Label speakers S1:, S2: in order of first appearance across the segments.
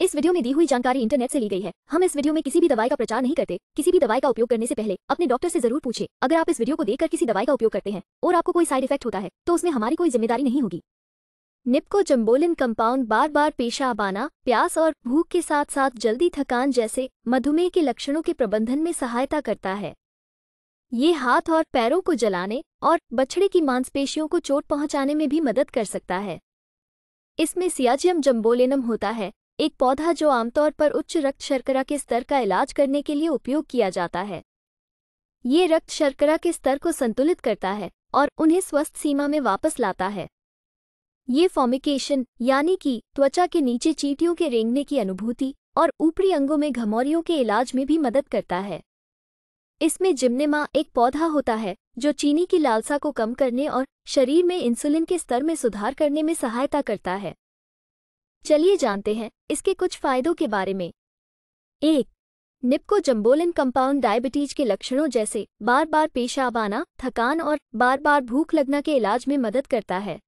S1: इस वीडियो में दी हुई जानकारी इंटरनेट से ली गई है हम इस वीडियो में किसी भी दवाई का प्रचार नहीं करते किसी भी दवाई का उपयोग करने से पहले अपने डॉक्टर से जरूर पूछे अगर आप इस वीडियो को देखकर किसी दवाई का उपयोग करते हैं और आपको कोई साइड इफेक्ट होता है तो उसमें हमारी कोई जिम्मेदारी नहीं होगी निपको जम्बोलिन कंपाउंड बार बार पेशाब आना प्यास और भूख के साथ साथ जल्दी थकान जैसे मधुमेह के लक्षणों के प्रबंधन में सहायता करता है ये हाथ और पैरों को जलाने और बछड़े की मांसपेशियों को चोट पहुंचाने में भी मदद कर सकता है इसमें सियाजियम जम्बोलिनम होता है एक पौधा जो आमतौर पर उच्च रक्त शर्करा के स्तर का इलाज करने के लिए उपयोग किया जाता है ये रक्त शर्करा के स्तर को संतुलित करता है और उन्हें स्वस्थ सीमा में वापस लाता है ये फॉर्मिकेशन यानी कि त्वचा के नीचे चीटियों के रेंगने की अनुभूति और ऊपरी अंगों में घमौरियों के इलाज में भी मदद करता है इसमें जिम्नेमा एक पौधा होता है जो चीनी की लालसा को कम करने और शरीर में इंसुलिन के स्तर में सुधार करने में सहायता करता है चलिए जानते हैं इसके कुछ फायदों के बारे में एक निपको जम्बोलिन कंपाउंड डायबिटीज के लक्षणों जैसे बार बार पेशाब आना थकान और बार बार भूख लगना के इलाज में मदद करता है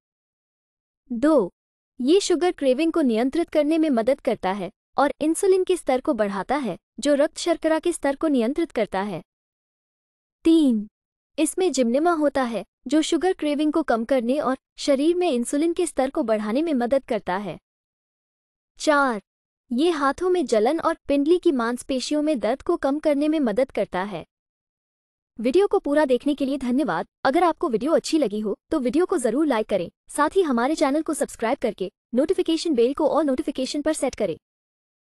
S1: दो ये शुगर क्रेविंग को नियंत्रित करने में मदद करता है और इंसुलिन के स्तर को बढ़ाता है जो रक्त शर्करा के स्तर को नियंत्रित करता है तीन इसमें जिम्निमा होता है जो शुगर क्रेविंग को कम करने और शरीर में इंसुलिन के स्तर को बढ़ाने में मदद करता है चार ये हाथों में जलन और पिंडली की मांसपेशियों में दर्द को कम करने में मदद करता है वीडियो को पूरा देखने के लिए धन्यवाद अगर आपको वीडियो अच्छी लगी हो तो वीडियो को जरूर लाइक करें साथ ही हमारे चैनल को सब्सक्राइब करके नोटिफिकेशन बेल को और नोटिफिकेशन पर सेट करें